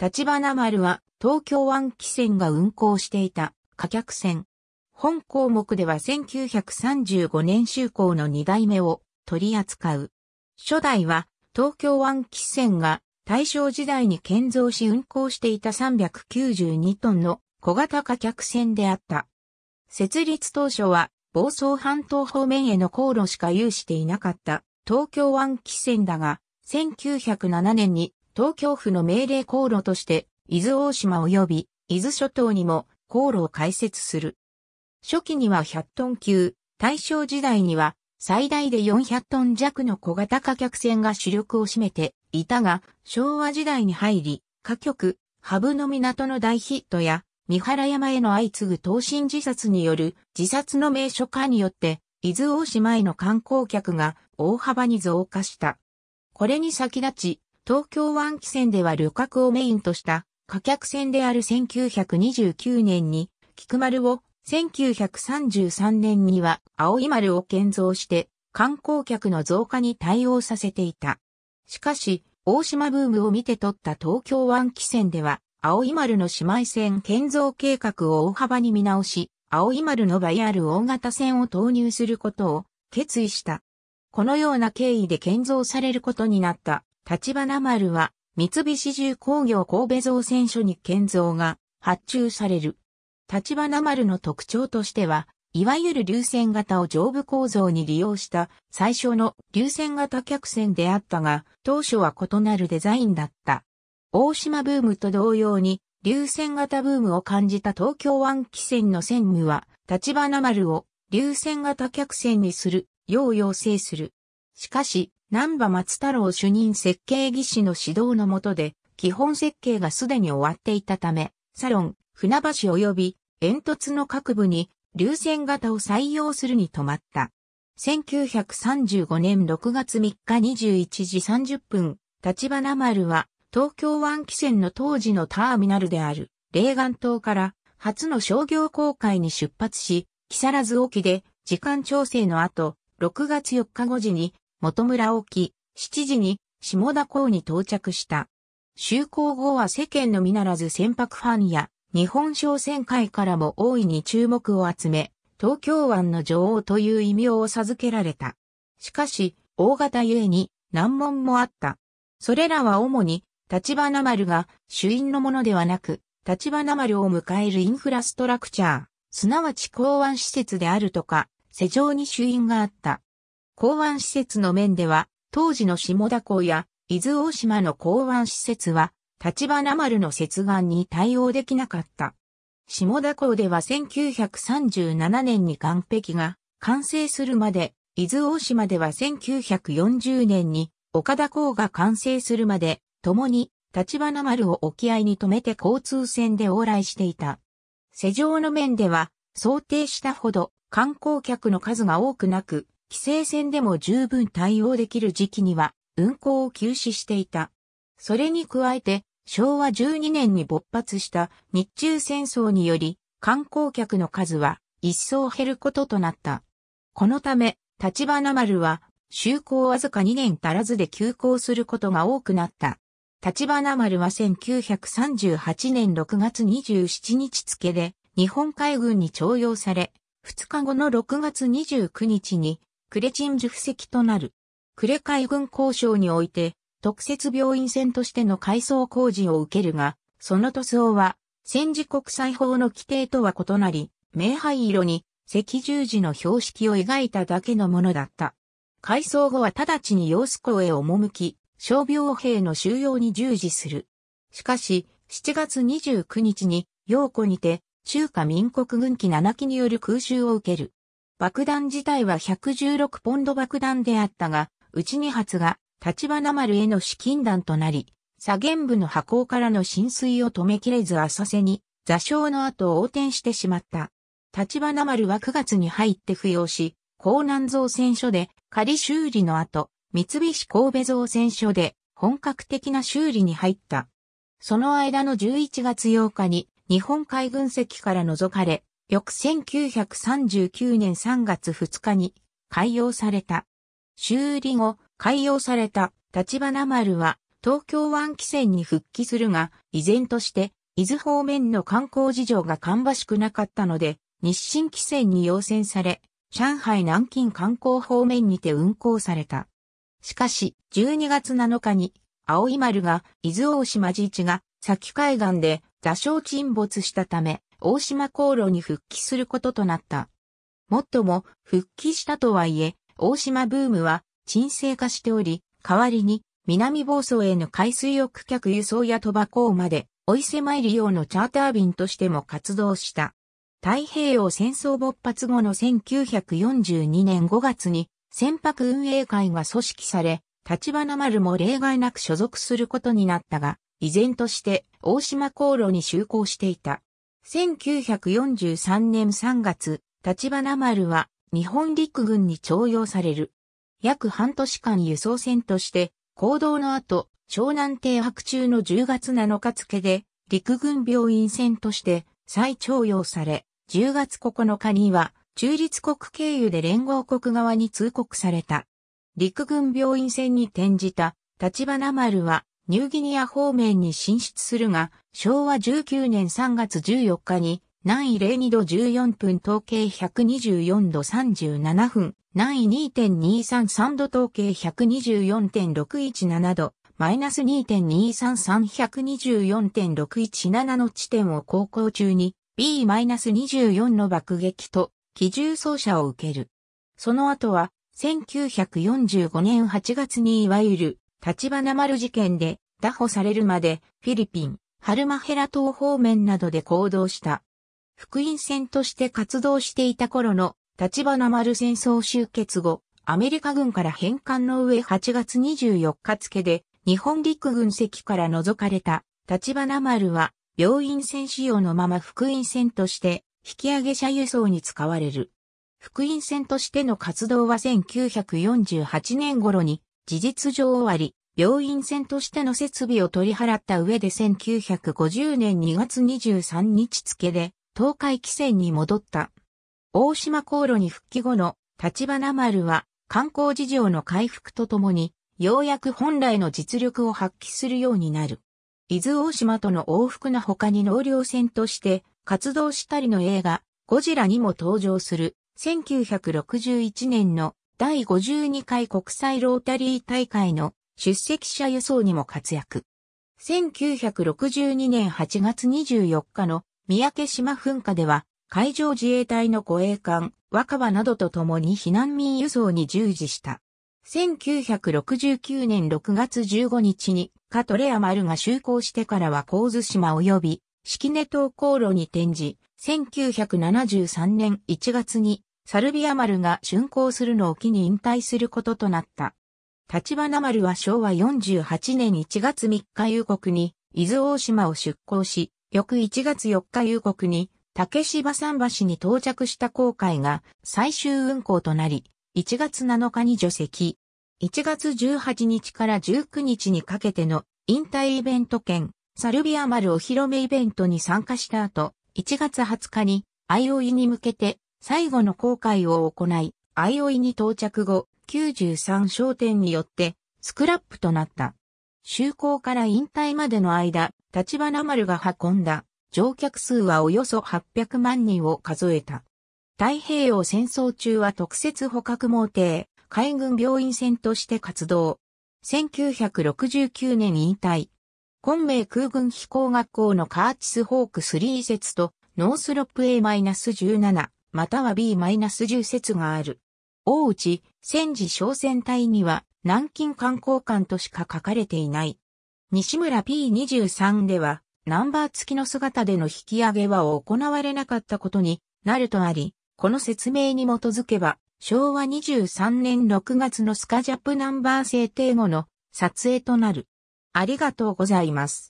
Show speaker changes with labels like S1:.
S1: 立花丸は東京湾汽船が運航していた貨客船。本項目では1935年就航の2代目を取り扱う。初代は東京湾汽船が大正時代に建造し運航していた392トンの小型貨客船であった。設立当初は房総半島方面への航路しか有していなかった東京湾汽船だが、1907年に東京府の命令航路として、伊豆大島及び伊豆諸島にも航路を開設する。初期には100トン級、大正時代には最大で400トン弱の小型貨客船が主力を占めていたが、昭和時代に入り、貨局、ハブの港の大ヒットや、三原山への相次ぐ投身自殺による自殺の名所化によって、伊豆大島への観光客が大幅に増加した。これに先立ち、東京湾汽船では旅客をメインとした貨客船である1929年に菊丸を、1933年には青い丸を建造して観光客の増加に対応させていた。しかし、大島ブームを見て取った東京湾汽船では、青い丸の姉妹船建造計画を大幅に見直し、青い丸の合ある大型船を投入することを決意した。このような経緯で建造されることになった立花丸は、三菱重工業神戸造船所に建造が発注される。立花丸の特徴としては、いわゆる流線型を上部構造に利用した最初の流線型客船であったが、当初は異なるデザインだった。大島ブームと同様に、流線型ブームを感じた東京湾汽船の専務は、立花丸を流線型客船にする、よう要請する。しかし、南波松太郎主任設計技師の指導の下で、基本設計がすでに終わっていたため、サロン、船橋及び煙突の各部に流線型を採用するに止まった。1935年6月3日21時30分、立花丸は東京湾汽船の当時のターミナルである、霊岸島から初の商業航海に出発し、木更津沖で時間調整の後、6月4日5時に元村沖、7時に下田港に到着した。就航後は世間のみならず船舶ファンや日本商船会からも大いに注目を集め、東京湾の女王という異名を授けられた。しかし、大型ゆえに難問もあった。それらは主に、立花丸が主因のものではなく、立花丸を迎えるインフラストラクチャー、すなわち港湾施設であるとか、世上に主因があった。港湾施設の面では、当時の下田港や伊豆大島の港湾施設は、立花丸の接岸に対応できなかった。下田港では1937年に岸壁が完成するまで、伊豆大島では1940年に岡田港が完成するまで、共に立花丸を沖合に止めて交通船で往来していた。施錠の面では想定したほど観光客の数が多くなく、規制線でも十分対応できる時期には運行を休止していた。それに加えて、昭和12年に勃発した日中戦争により、観光客の数は一層減ることとなった。このため、立花丸は、就航わずか2年足らずで休校することが多くなった。立花丸は1938年6月27日付で、日本海軍に徴用され、2日後の6月29日にクレチンュ布石となる。クレ海軍交渉において、特設病院船としての改装工事を受けるが、その塗装は、戦時国際法の規定とは異なり、明灰色に赤十字の標識を描いただけのものだった。改装後は直ちに洋子港へ赴き、傷病兵の収容に従事する。しかし、7月29日に、洋子にて、中華民国軍機7機による空襲を受ける。爆弾自体は116ポンド爆弾であったが、うち2発が立花丸への資金弾となり、左舷部の破口からの浸水を止めきれず浅瀬に座礁の後横転してしまった。立花丸は9月に入って浮揚し、港南造船所で仮修理の後、三菱神戸造船所で本格的な修理に入った。その間の11月8日に日本海軍籍から除かれ、翌1939年3月2日に開用された。修理後、開用された立花丸は東京湾汽船に復帰するが、依然として伊豆方面の観光事情が芳しくなかったので、日清汽船に要請され、上海南京観光方面にて運航された。しかし、12月7日に、青い丸が伊豆大島地一が先海岸で座礁沈没したため、大島航路に復帰することとなった。もっとも、復帰したとはいえ、大島ブームは沈静化しており、代わりに南房総への海水浴客輸送や賭場港まで、お伊勢参り用のチャーター便としても活動した。太平洋戦争勃発後の1942年5月に船舶運営会が組織され、立花丸も例外なく所属することになったが、依然として大島航路に就航していた。1943年3月、立花丸は日本陸軍に徴用される。約半年間輸送船として、行動の後、湘南停泊中の10月7日付で、陸軍病院船として再徴用され、10月9日には、中立国経由で連合国側に通告された。陸軍病院船に転じた立花丸は、ニューギニア方面に進出するが、昭和19年3月14日に、南緯02度14分統計124度37分、南緯2.233度統計124.617度、マイナス2.233124.617の地点を航行中に B-24 の爆撃と機銃走者を受ける。その後は1945年8月にいわゆる立花丸事件で、打捕されるまで、フィリピン、ハルマヘラ島方面などで行動した。福音船として活動していた頃の、立花丸戦争終結後、アメリカ軍から返還の上8月24日付で、日本陸軍籍から除かれた、立花丸は、病院船仕様のまま福音船として、引き上げ者輸送に使われる。福音船としての活動は1948年頃に事実上終わり、病院船としての設備を取り払った上で1950年2月23日付で、東海汽船に戻った。大島航路に復帰後の立花丸は観光事情の回復とともに、ようやく本来の実力を発揮するようになる。伊豆大島との往復な他に納涼船として活動したりの映画、ゴジラにも登場する1961年の第52回国際ロータリー大会の出席者輸送にも活躍。1962年8月24日の三宅島噴火では、海上自衛隊の護衛艦、若葉などと共に避難民輸送に従事した。1969年6月15日に、カトレア丸が就航してからは神津島及び、式根島航路に転じ、1973年1月にサルビア丸が竣工するのを機に引退することとなった。立花丸は昭和48年1月3日夕刻に伊豆大島を出港し、翌1月4日夕刻に竹芝桟橋に到着した航海が最終運航となり、1月7日に除籍。1月18日から19日にかけての引退イベント兼サルビア丸お披露目イベントに参加した後、1月20日に IOE に向けて最後の航海を行い、相生に到着後、93商店によってスクラップとなった。就航から引退までの間、立花丸が運んだ乗客数はおよそ800万人を数えた。太平洋戦争中は特設捕獲網艇、海軍病院船として活動。1969年引退。昆明空軍飛行学校のカーチスホーク3説とノースロップ A-17 または B-10 説がある。大内、戦時商船隊には、南京観光館としか書かれていない。西村 P23 では、ナンバー付きの姿での引き上げは行われなかったことになるとあり、この説明に基づけば、昭和23年6月のスカジャップナンバー制定後の撮影となる。ありがとうございます。